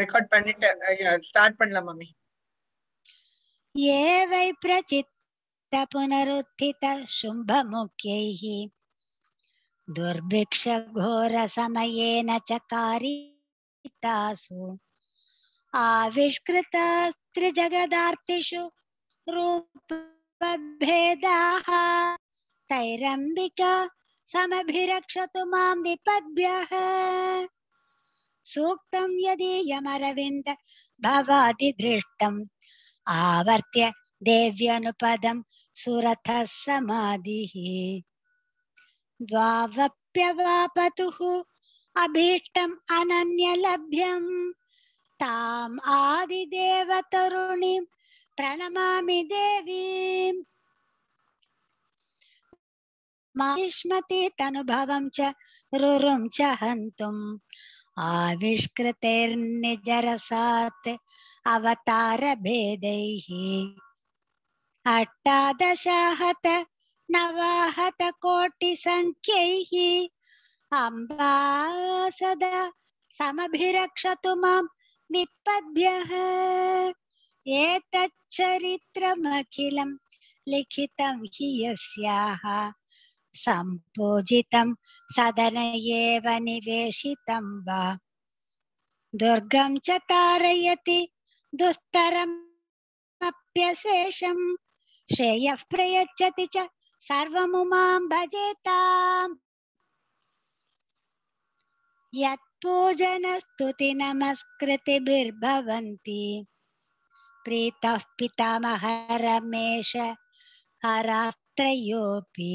record పండిట start పండ్లా మమ్మీ ఏ వై ప్రచిత్త పునరుత్థిత శుంభ ముఖ్యైః దుర్భిక్ష ఘోర సమయేన చకారితాసు ఆవిష్కృత త్రిజగదార్తిషు రూపభేదాః తైరంబిక సమభిరక్షతు మాం విపద్భ్యః सूक्तं यदीयमरविन्द भवादिदृष्टम् आवर्त्य देव्यनुपदं सुरथः समाधिः द्वावप्यवापतुः अभीष्टम् अनन्यलभ्यम् ताम् आदिदेवतरुणीं प्रणमामि देवीम् मायुष्मति तनुभवं च रुरुं च हन्तुम् अवतार अवतारभेदैः अष्टादशाहत नवाहत कोटि कोटिसङ्ख्यैः अम्बा सदा समभिरक्षतु मां विपद्भ्यः एतच्चरित्रमखिलं लिखितं हि यस्याः सम्पूजितं सदनयेव निवेशितं वा दुर्गं च तारयति दुस्तरमप्यशेषं श्रेयः प्रयच्छति च सर्वमुमां भजेताम् यत्पूजनस्तुतिनमस्कृतिभिर्भवन्ति प्रीतः पितामह रमेश हरास्त्रयोऽपि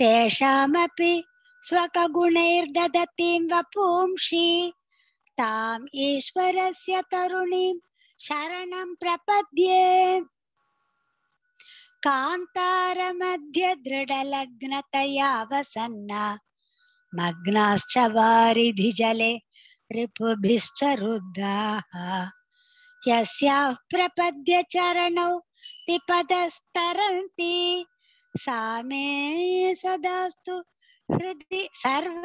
तेषामपि स्वकगुणैर्दधतीं वपुंषि ताम् ईश्वरस्य तरुणीं शरणं प्रपद्ये दृढलग्नतया वसन्ना मग्नाश्च वारिधिजले रिपुभिश्च रुद्धाः यस्याः प्रपद्य चरणौ विपदस्तरन्ति सा मे सदास्तु हृदि सर्वजगत्सवित्री